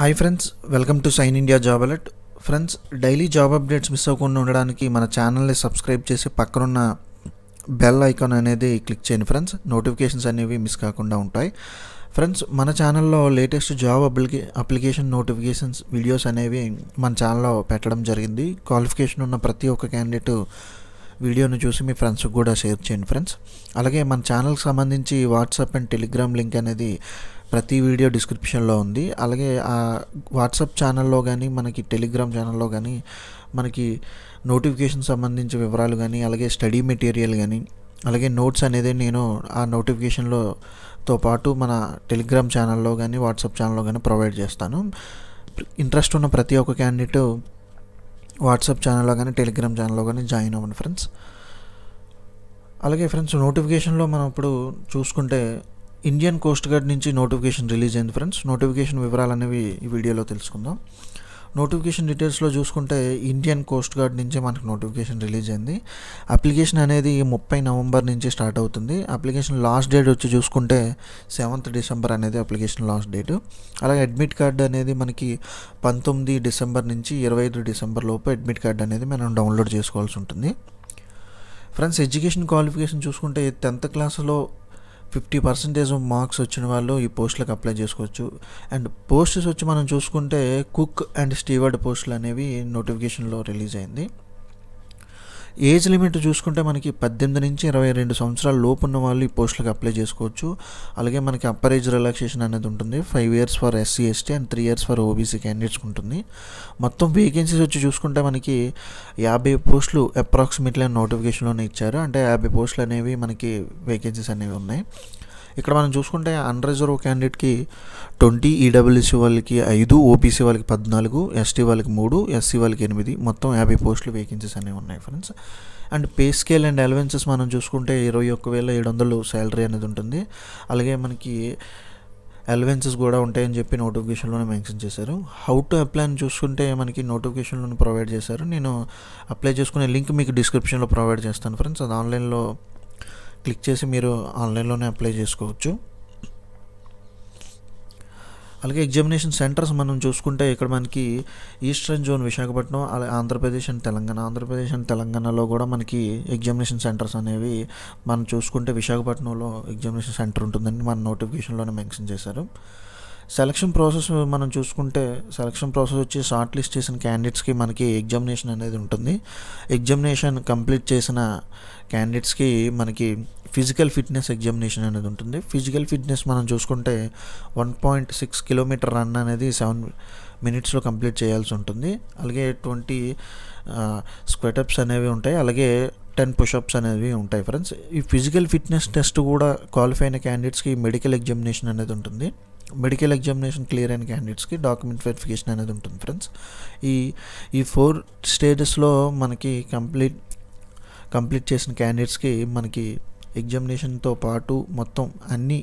hi friends welcome to sign India job alert friends daily job updates miss అవ్వకుండా ఉండడానికి మన ఛానల్ని subscribe చేసి పక్కనున్న బెల్ ఐకాన్ అనేది క్లిక్ చేయండి ఫ్రెండ్స్ నోటిఫికేషన్స్ అనేవి మిస్ కాకుండా ఉంటాయి ఫ్రెండ్స్ మన ఛానల్లో లేటెస్ట్ జాబ్ అప్లికే అప్లికేషన్ నోటిఫికేషన్స్ వీడియోస్ అనేవి మన ఛానల్లో పెట్టడం జరిగింది క్వాలిఫికేషన్ ఉన్న ప్రతి ఒక్క క్యాండిడేట్ వీడియోను చూసి మీ ఫ్రెండ్స్కి కూడా షేర్ చేయండి ఫ్రెండ్స్ అలాగే మన ఛానల్కి సంబంధించి వాట్సాప్ అండ్ టెలిగ్రామ్ లింక్ అనేది ప్రతి వీడియో డిస్క్రిప్షన్లో ఉంది అలాగే ఆ వాట్సాప్ ఛానల్లో కానీ మనకి టెలిగ్రామ్ ఛానల్లో కానీ మనకి నోటిఫికేషన్ సంబంధించిన వివరాలు కానీ అలాగే స్టడీ మెటీరియల్ కానీ అలాగే నోట్స్ అనేది నేను ఆ నోటిఫికేషన్లోతో పాటు మన టెలిగ్రామ్ ఛానల్లో కానీ వాట్సాప్ ఛానల్లో కానీ ప్రొవైడ్ చేస్తాను ఇంట్రెస్ట్ ఉన్న ప్రతి ఒక్క క్యాండిడేట్ వాట్సాప్ ఛానల్లో కానీ టెలిగ్రామ్ ఛానల్లో కానీ జాయిన్ అవ్వండి ఫ్రెండ్స్ అలాగే ఫ్రెండ్స్ నోటిఫికేషన్లో మనం ఇప్పుడు చూసుకుంటే ఇండియన్ కోస్ట్ గార్డ్ నుంచి నోటిఫికేషన్ రిలీజ్ అయింది ఫ్రెండ్స్ నోటిఫికేషన్ వివరాలు అనేవి ఈ వీడియోలో తెలుసుకుందాం నోటిఫికేషన్ డీటెయిల్స్లో చూసుకుంటే ఇండియన్ కోస్ట్ గార్డ్ నుంచే మనకు నోటిఫికేషన్ రిలీజ్ అయింది అప్లికేషన్ అనేది ముప్పై నవంబర్ నుంచి స్టార్ట్ అవుతుంది అప్లికేషన్ లాస్ట్ డేట్ వచ్చి చూసుకుంటే సెవెంత్ డిసెంబర్ అనేది అప్లికేషన్ లాస్ట్ డేట్ అలాగే అడ్మిట్ కార్డు అనేది మనకి పంతొమ్మిది డిసెంబర్ నుంచి ఇరవై ఐదు డిసెంబర్ లోపు అడ్మిట్ కార్డు అనేది మనం డౌన్లోడ్ చేసుకోవాల్సి ఉంటుంది ఫ్రెండ్స్ ఎడ్యుకేషన్ క్వాలిఫికేషన్ చూసుకుంటే టెన్త్ క్లాస్లో ఫిఫ్టీ పర్సెంటేజ్ మార్క్స్ వచ్చిన వాళ్ళు ఈ పోస్టులకు అప్లై చేసుకోవచ్చు అండ్ పోస్ట్స్ వచ్చి మనం చూసుకుంటే కుక్ అండ్ స్టీవర్డ్ పోస్టులు అనేవి నోటిఫికేషన్లో రిలీజ్ అయింది ఏజ్ లిమిట్ చూసుకుంటే మనకి పద్దెనిమిది నుంచి ఇరవై రెండు సంవత్సరాల లోపు ఉన్న వాళ్ళు ఈ పోస్టులకు అప్లై చేసుకోవచ్చు అలాగే మనకి అప్పర్ ఏజ్ రిలాక్సేషన్ అనేది ఉంటుంది five years for SC ST and three years for OBC క్యాండిడేట్స్కి ఉంటుంది మొత్తం వేకెన్సీస్ వచ్చి చూసుకుంటే మనకి యాభై పోస్టులు అప్రాక్సిమేట్లీ నోటిఫికేషన్లోనే ఇచ్చారు అంటే యాభై పోస్టులు అనేవి మనకి వేకెన్సీస్ అనేవి ఉన్నాయి ఇక్కడ మనం చూసుకుంటే అన్రిజర్వ్ క్యాండిడేట్కి ట్వంటీ ఈడబ్ల్యూసీ వాళ్ళకి ఐదు ఓపీసీ వాళ్ళకి పద్నాలుగు ఎస్టీ వాళ్ళకి మూడు ఎస్సీ వాళ్ళకి ఎనిమిది మొత్తం యాభై పోస్టులు వేకెన్సీస్ అనేవి ఉన్నాయి friends and pay scale and allowances మనం చూసుకుంటే ఇరవై ఒక్క వేల ఏడు వందలు శాలరీ అనేది ఉంటుంది అలాగే మనకి అలవెన్సెస్ కూడా ఉంటాయని చెప్పి నోటిఫికేషన్లోనే మెన్షన్ చేశారు హౌ టు అప్లై అని చూసుకుంటే మనకి నోటిఫికేషన్లోనే ప్రొవైడ్ చేశారు నేను అప్లై చేసుకునే లింక్ మీకు డిస్క్రిప్షన్లో ప్రొవైడ్ చేస్తాను ఫ్రెండ్స్ అది ఆన్లైన్లో క్లిక్ చేసి మీరు ఆన్లైన్లోనే అప్లై చేసుకోవచ్చు అలాగే ఎగ్జామినేషన్ సెంటర్స్ మనం చూసుకుంటే ఇక్కడ మనకి ఈస్టర్న్ జోన్ విశాఖపట్నం అలాగే ఆంధ్రప్రదేశ్ అండ్ తెలంగాణ ఆంధ్రప్రదేశ్ అండ్ తెలంగాణలో కూడా మనకి ఎగ్జామినేషన్ సెంటర్స్ అనేవి మనం చూసుకుంటే విశాఖపట్నంలో ఎగ్జామినేషన్ సెంటర్ ఉంటుందని మన నోటిఫికేషన్లోనే మెన్షన్ చేశారు సెలక్షన్ ప్రాసెస్ మనం చూసుకుంటే సెలక్షన్ ప్రాసెస్ వచ్చి షార్ట్ లిస్ట్ చేసిన క్యాండిడేట్స్కి మనకి ఎగ్జామినేషన్ అనేది ఉంటుంది ఎగ్జామినేషన్ కంప్లీట్ చేసిన క్యాండిడేట్స్కి మనకి ఫిజికల్ ఫిట్నెస్ ఎగ్జామినేషన్ అనేది ఉంటుంది ఫిజికల్ ఫిట్నెస్ మనం చూసుకుంటే one point six kilometre run అనేది సెవెన్ మినిట్స్లో కంప్లీట్ చేయాల్సి ఉంటుంది అలాగే ట్వంటీ స్క్వెటప్స్ అనేవి ఉంటాయి అలాగే టెన్ పుషప్స్ అనేవి ఉంటాయి ఫ్రెండ్స్ ఈ ఫిజికల్ ఫిట్నెస్ టెస్ట్ కూడా క్వాలిఫై అయిన క్యాండిడేట్స్కి మెడికల్ ఎగ్జామినేషన్ అనేది ఉంటుంది మెడికల్ ఎగ్జామినేషన్ క్లియర్ అయిన క్యాండిడేట్స్కి డాక్యుమెంట్ వెరిఫికేషన్ అనేది ఉంటుంది ఫ్రెండ్స్ ఈ ఈ ఫోర్ స్టేజెస్లో మనకి కంప్లీట్ కంప్లీట్ చేసిన క్యాండిడేట్స్కి మనకి ఎగ్జామినేషన్తో పాటు మొత్తం అన్ని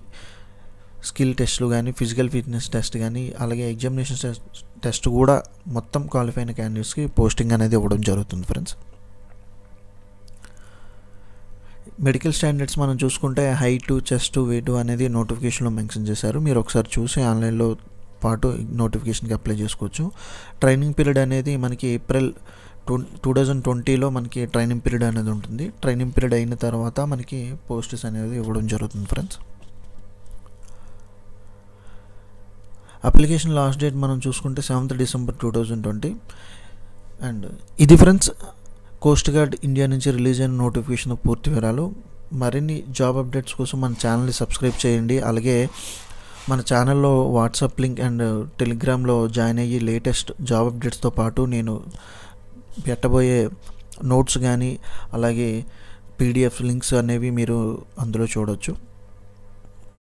స్కిల్ టెస్ట్లు కానీ ఫిజికల్ ఫిట్నెస్ టెస్ట్ కానీ అలాగే ఎగ్జామినేషన్ టెస్ట్ కూడా మొత్తం క్వాలిఫై అయిన క్యాండిడేట్స్కి పోస్టింగ్ అనేది ఇవ్వడం జరుగుతుంది ఫ్రెండ్స్ మెడికల్ స్టాండర్డ్స్ మనం చూసుకుంటే హైటు చెస్టు వెయిట్ అనేది నోటిఫికేషన్లో మెన్షన్ చేశారు మీరు ఒకసారి చూసి ఆన్లైన్లో పాటు నోటిఫికేషన్కి అప్లై చేసుకోవచ్చు ట్రైనింగ్ పీరియడ్ అనేది మనకి ఏప్రిల్ టూ టూ థౌజండ్ ట్వంటీలో మనకి ట్రైనింగ్ పీరియడ్ అనేది ఉంటుంది ట్రైనింగ్ పీరియడ్ అయిన తర్వాత మనకి పోస్టర్స్ అనేది ఇవ్వడం జరుగుతుంది ఫ్రెండ్స్ అప్లికేషన్ లాస్ట్ డేట్ మనం చూసుకుంటే seventh December two thousand twenty and ఇది ఫ్రెండ్స్ కోస్ట్ గార్డ్ ఇండియా నుంచి రిలీజ్ అయిన నోటిఫికేషన్ పూర్తి వివరాలు మరిన్ని జాబ్ అప్డేట్స్ కోసం మన ఛానల్ని సబ్స్క్రైబ్ చేయండి అలాగే మన ఛానల్లో వాట్సాప్ లింక్ అండ్ టెలిగ్రామ్లో జాయిన్ అయ్యి లేటెస్ట్ జాబ్ అప్డేట్స్తో పాటు నేను పెట్టబోయే నోట్స్ కానీ అలాగే పీడిఎఫ్ లింక్స్ అనేవి మీరు అందులో చూడవచ్చు